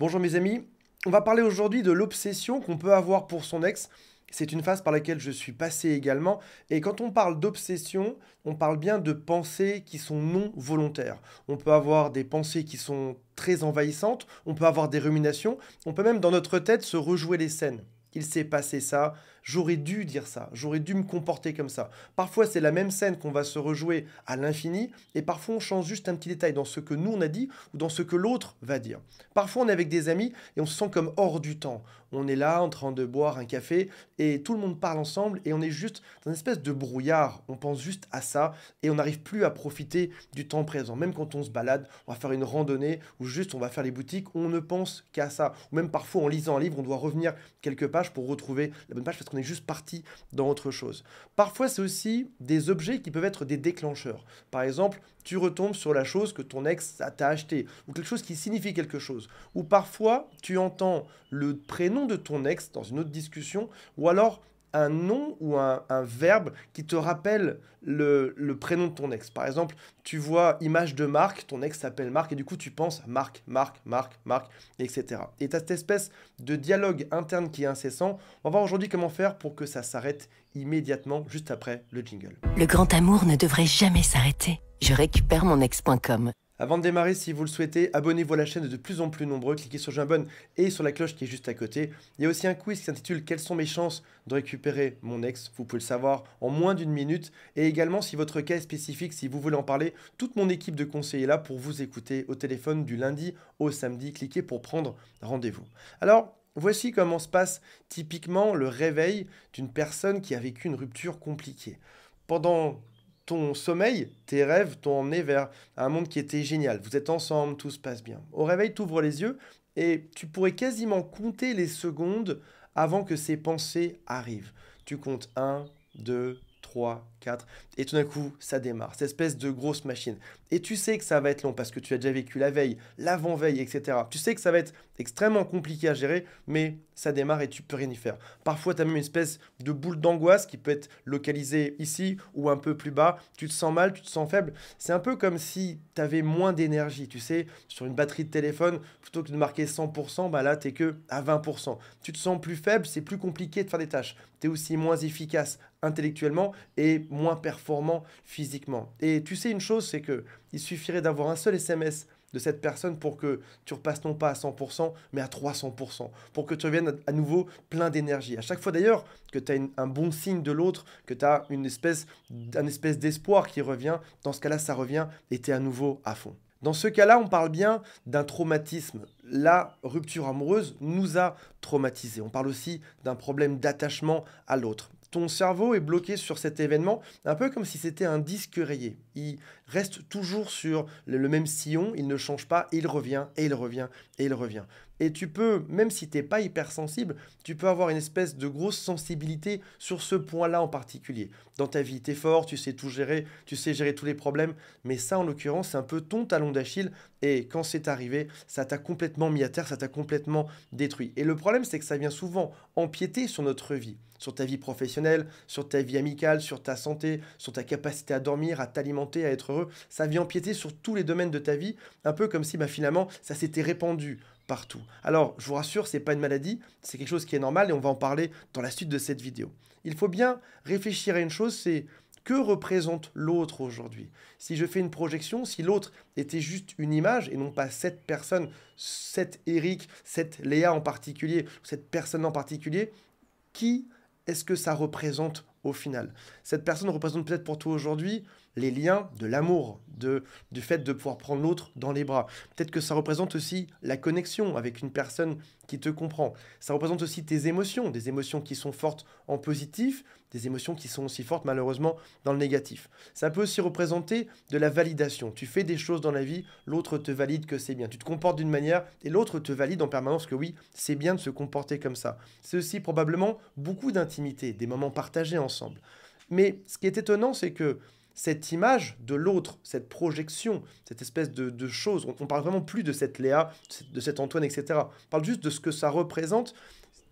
Bonjour mes amis, on va parler aujourd'hui de l'obsession qu'on peut avoir pour son ex. C'est une phase par laquelle je suis passé également. Et quand on parle d'obsession, on parle bien de pensées qui sont non volontaires. On peut avoir des pensées qui sont très envahissantes, on peut avoir des ruminations, on peut même dans notre tête se rejouer les scènes il s'est passé ça, j'aurais dû dire ça, j'aurais dû me comporter comme ça. Parfois, c'est la même scène qu'on va se rejouer à l'infini, et parfois, on change juste un petit détail dans ce que nous, on a dit, ou dans ce que l'autre va dire. Parfois, on est avec des amis et on se sent comme hors du temps on est là en train de boire un café et tout le monde parle ensemble et on est juste dans une espèce de brouillard. On pense juste à ça et on n'arrive plus à profiter du temps présent. Même quand on se balade, on va faire une randonnée ou juste on va faire les boutiques, on ne pense qu'à ça. Ou même parfois en lisant un livre, on doit revenir quelques pages pour retrouver la bonne page parce qu'on est juste parti dans autre chose. Parfois, c'est aussi des objets qui peuvent être des déclencheurs. Par exemple, tu retombes sur la chose que ton ex t'a acheté, ou quelque chose qui signifie quelque chose. Ou parfois, tu entends le prénom de ton ex dans une autre discussion, ou alors un nom ou un, verbe qui te rappelle le, le, prénom de ton ex. Par exemple, tu vois image de Marc, ton ex s'appelle Marc, et du coup tu penses Marc, Marc, Marc, Marc, etc. Et tu as cette espèce de dialogue interne qui est incessant. On va voir aujourd'hui comment faire pour que ça s'arrête immédiatement, juste après le jingle. Le grand amour ne devrait jamais s'arrêter. Je récupère mon ex.com. Avant de démarrer, si vous le souhaitez, abonnez-vous à la chaîne de plus en plus nombreux, cliquez sur j'abonne et sur la cloche qui est juste à côté. Il y a aussi un quiz qui s'intitule Quelles sont mes chances de récupérer mon ex Vous pouvez le savoir en moins d'une minute. Et également, si votre cas est spécifique, si vous voulez en parler, toute mon équipe de conseillers est là pour vous écouter au téléphone du lundi au samedi. Cliquez pour prendre rendez-vous. Alors, Voici comment se passe typiquement le réveil d'une personne qui a vécu une rupture compliquée. Pendant ton sommeil, tes rêves t'ont emmené vers un monde qui était génial. Vous êtes ensemble, tout se passe bien. Au réveil, tu ouvres les yeux et tu pourrais quasiment compter les secondes avant que ces pensées arrivent. Tu comptes 1, 2, 3, 4, et tout d'un coup, ça démarre, cette espèce de grosse machine. Et tu sais que ça va être long parce que tu as déjà vécu la veille, l'avant-veille, etc. Tu sais que ça va être extrêmement compliqué à gérer, mais ça démarre et tu peux rien y faire. Parfois, tu as même une espèce de boule d'angoisse qui peut être localisée ici ou un peu plus bas. Tu te sens mal, tu te sens faible. C'est un peu comme si tu avais moins d'énergie, tu sais, sur une batterie de téléphone, plutôt que de marquer 100%, bah là, tu es que à 20%. Tu te sens plus faible, c'est plus compliqué de faire des tâches. Tu es aussi moins efficace, intellectuellement et moins performant physiquement. Et tu sais une chose, c'est que il suffirait d'avoir un seul SMS de cette personne pour que tu repasses non pas à 100%, mais à 300%, pour que tu reviennes à nouveau plein d'énergie. À chaque fois d'ailleurs que tu as un bon signe de l'autre, que tu as une espèce, un espèce d'espoir qui revient, dans ce cas-là, ça revient et tu es à nouveau à fond. Dans ce cas-là, on parle bien d'un traumatisme. La rupture amoureuse nous a traumatisés. On parle aussi d'un problème d'attachement à l'autre ton cerveau est bloqué sur cet événement, un peu comme si c'était un disque rayé. Il reste toujours sur le même sillon, il ne change pas, il revient et il revient et il revient. Et tu peux, même si tu t'es pas hypersensible, tu peux avoir une espèce de grosse sensibilité sur ce point-là en particulier. Dans ta vie, tu es fort, tu sais tout gérer, tu sais gérer tous les problèmes, mais ça en l'occurrence, c'est un peu ton talon d'Achille, et quand c'est arrivé, ça t'a complètement mis à terre, ça t'a complètement détruit. Et le problème, c'est que ça vient souvent empiéter sur notre vie, sur ta vie professionnelle, sur ta vie amicale, sur ta santé, sur ta capacité à dormir, à t'alimenter, à être heureux. Ça vient empiéter sur tous les domaines de ta vie, un peu comme si bah, finalement ça s'était répandu partout. Alors, je vous rassure, ce c'est pas une maladie, c'est quelque chose qui est normal et on va en parler dans la suite de cette vidéo. Il faut bien réfléchir à une chose, c'est que représente l'autre aujourd'hui Si je fais une projection, si l'autre était juste une image et non pas cette personne, cet Eric, cette Léa en particulier, cette personne en particulier, qui est-ce que ça représente au final Cette personne représente peut-être pour toi aujourd'hui les liens de l'amour, du fait de pouvoir prendre l'autre dans les bras. Peut-être que ça représente aussi la connexion avec une personne qui te comprend. Ça représente aussi tes émotions, des émotions qui sont fortes en positif, des émotions qui sont aussi fortes malheureusement dans le négatif. Ça peut aussi représenter de la validation. Tu fais des choses dans la vie, l'autre te valide que c'est bien. Tu te comportes d'une manière et l'autre te valide en permanence que oui, c'est bien de se comporter comme ça. C'est aussi probablement beaucoup d'intimité, des moments partagés ensemble. Mais ce qui est étonnant, c'est que cette image de l'autre, cette projection, cette espèce de, de chose. On, on, parle vraiment plus de cette Léa, de cet Antoine, etc. On parle juste de ce que ça représente.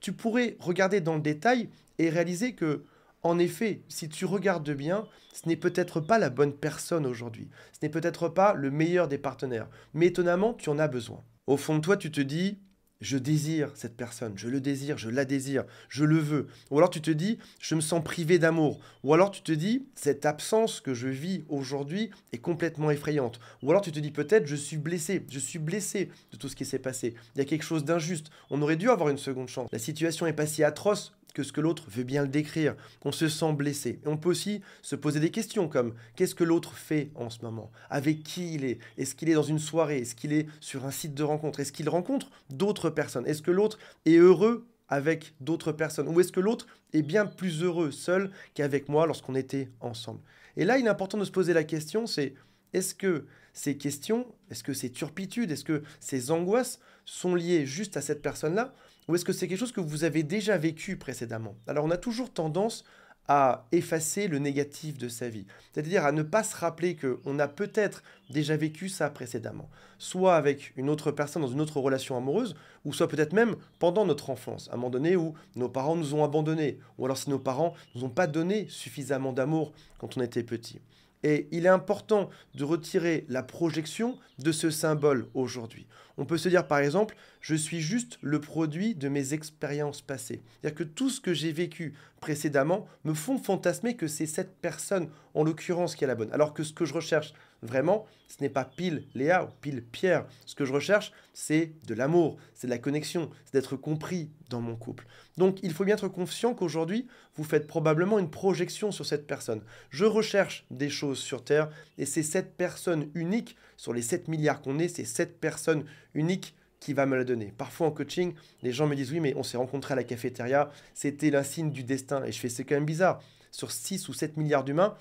Tu pourrais regarder dans le détail et réaliser que, en effet, si tu regardes bien, ce n'est peut-être pas la bonne personne aujourd'hui. Ce n'est peut-être pas le meilleur des partenaires. Mais étonnamment, tu en as besoin. Au fond de toi, tu te dis, je désire cette personne, je le désire, je la désire, je le veux. Ou alors tu te dis, je me sens privé d'amour. Ou alors tu te dis, cette absence que je vis aujourd'hui est complètement effrayante. Ou alors tu te dis peut-être, je suis blessé, je suis blessé de tout ce qui s'est passé. Il y a quelque chose d'injuste. On aurait dû avoir une seconde chance. La situation n'est pas si atroce que ce que l'autre veut bien le décrire. On se sent blessé. on peut aussi se poser des questions comme qu'est-ce que l'autre fait en ce moment Avec qui il est Est-ce qu'il est dans une soirée Est-ce qu'il est sur un site de rencontre Est-ce qu'il rencontre d'autres personnes Est-ce que l'autre est heureux avec d'autres personnes Ou est-ce que l'autre est bien plus heureux seul qu'avec moi lorsqu'on était ensemble Et là, il est important de se poser la question, c'est est-ce que ces questions, est-ce que ces turpitudes, est-ce que ces angoisses sont liées juste à cette personne-là ou est-ce que c'est quelque chose que vous avez déjà vécu précédemment Alors on a toujours tendance à effacer le négatif de sa vie, c'est-à-dire à ne pas se rappeler qu'on a peut-être déjà vécu ça précédemment, soit avec une autre personne dans une autre relation amoureuse, ou soit peut-être même pendant notre enfance, à un moment donné où nos parents nous ont abandonnés, ou alors si nos parents nous ont pas donné suffisamment d'amour quand on était petit. Et il est important de retirer la projection de ce symbole aujourd'hui. On peut se dire par exemple, je suis juste le produit de mes expériences passées. C'est-à-dire que tout ce que j'ai vécu précédemment me font fantasmer que c'est cette personne, en l'occurrence, qui est la bonne. Alors que ce que je recherche vraiment, ce n'est pas pile Léa ou pile Pierre. Ce que je recherche, c'est de l'amour, c'est de la connexion, c'est d'être compris dans mon couple. Donc il faut bien être conscient qu'aujourd'hui, vous faites probablement une projection sur cette personne. Je recherche des choses sur Terre et c'est cette personne unique, sur les 7 milliards qu'on est, c'est cette personne unique qui va me la donner. Parfois en coaching, les gens me disent oui, mais on s'est rencontrés à la cafétéria, c'était l'insigne du destin. Et je fais c'est quand même bizarre. Sur 6 ou 7 milliards d'humains,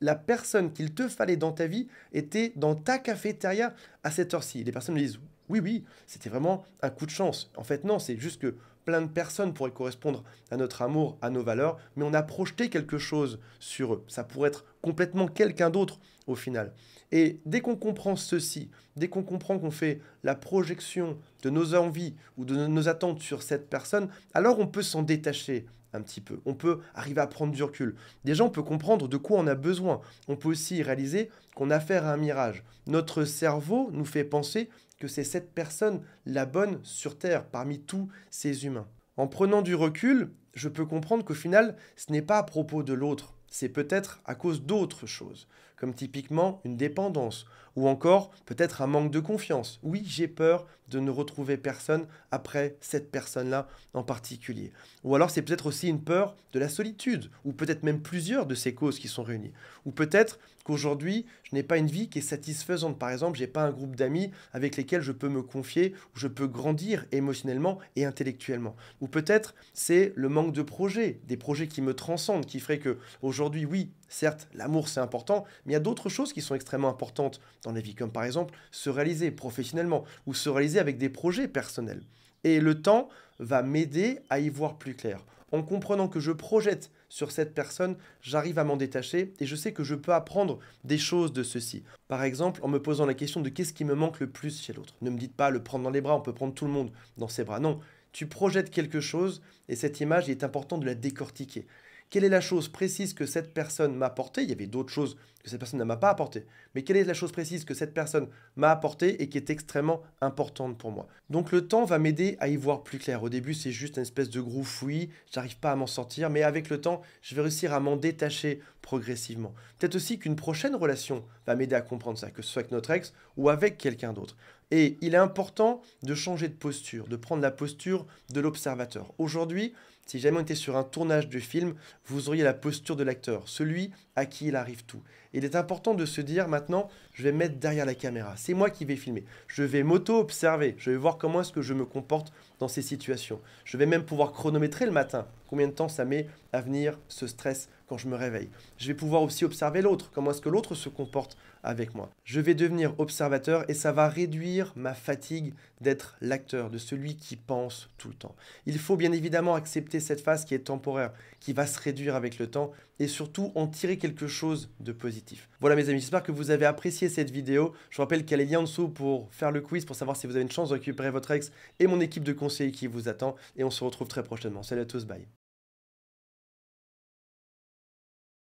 la personne qu'il te fallait dans ta vie était dans ta cafétéria à cette heure-ci. Les personnes me disent oui, oui, c'était vraiment un coup de chance. En fait, non, c'est juste que plein de personnes pourraient correspondre à notre amour, à nos valeurs, mais on a projeté quelque chose sur eux. Ça pourrait être complètement quelqu'un d'autre au final. Et dès qu'on comprend ceci, dès qu'on comprend qu'on fait la projection de nos envies ou de nos attentes sur cette personne, alors on peut s'en détacher un petit peu. On peut arriver à prendre du recul. Déjà, on peut comprendre de quoi on a besoin. On peut aussi réaliser qu'on a affaire à un mirage. Notre cerveau nous fait penser que c'est cette personne la bonne sur Terre parmi tous ces humains. En prenant du recul, je peux comprendre qu'au final, ce n'est pas à propos de l'autre, c'est peut-être à cause d'autres choses comme typiquement une dépendance, ou encore peut-être un manque de confiance. Oui, j'ai peur de ne retrouver personne après cette personne-là en particulier. Ou alors c'est peut-être aussi une peur de la solitude, ou peut-être même plusieurs de ces causes qui sont réunies. Ou peut-être qu'aujourd'hui, je n'ai pas une vie qui est satisfaisante. Par exemple, je n'ai pas un groupe d'amis avec lesquels je peux me confier, où je peux grandir émotionnellement et intellectuellement. Ou peut-être c'est le manque de projets, des projets qui me transcendent, qui ferait que aujourd'hui, oui, certes, l'amour c'est important, il y a d'autres choses qui sont extrêmement importantes dans la vie, comme par exemple se réaliser professionnellement ou se réaliser avec des projets personnels. Et le temps va m'aider à y voir plus clair. En comprenant que je projette sur cette personne, j'arrive à m'en détacher et je sais que je peux apprendre des choses de ceci. Par exemple, en me posant la question de qu'est-ce qui me manque le plus chez l'autre. Ne me dites pas le prendre dans les bras, on peut prendre tout le monde dans ses bras. Non, tu projettes quelque chose et cette image, il est important de la décortiquer quelle est la chose précise que cette personne m'a apportée Il y avait d'autres choses que cette personne ne m'a pas apportées. Mais quelle est la chose précise que cette personne m'a apportée et qui est extrêmement importante pour moi Donc le temps va m'aider à y voir plus clair. Au début, c'est juste une espèce de gros fouillis, j'arrive pas à m'en sortir, mais avec le temps, je vais réussir à m'en détacher progressivement. Peut-être aussi qu'une prochaine relation va m'aider à comprendre ça, que ce soit avec notre ex ou avec quelqu'un d'autre. Et il est important de changer de posture, de prendre la posture de l'observateur. Aujourd'hui, si jamais on était sur un tournage de film, vous auriez la posture de l'acteur, celui à qui il arrive tout il est important de se dire maintenant, je vais mettre derrière la caméra. C'est moi qui vais filmer. Je vais m'auto-observer. Je vais voir comment est-ce que je me comporte dans ces situations. Je vais même pouvoir chronométrer le matin. Combien de temps ça met à venir ce stress quand je me réveille. Je vais pouvoir aussi observer l'autre. Comment est-ce que l'autre se comporte avec moi. Je vais devenir observateur et ça va réduire ma fatigue d'être l'acteur, de celui qui pense tout le temps. Il faut bien évidemment accepter cette phase qui est temporaire, qui va se réduire avec le temps et surtout en tirer quelque chose de positif. Voilà mes amis, j'espère que vous avez apprécié cette vidéo. Je vous rappelle qu'elle est liens en dessous pour faire le quiz, pour savoir si vous avez une chance de récupérer votre ex et mon équipe de conseillers qui vous attend. Et on se retrouve très prochainement. Salut à tous, bye.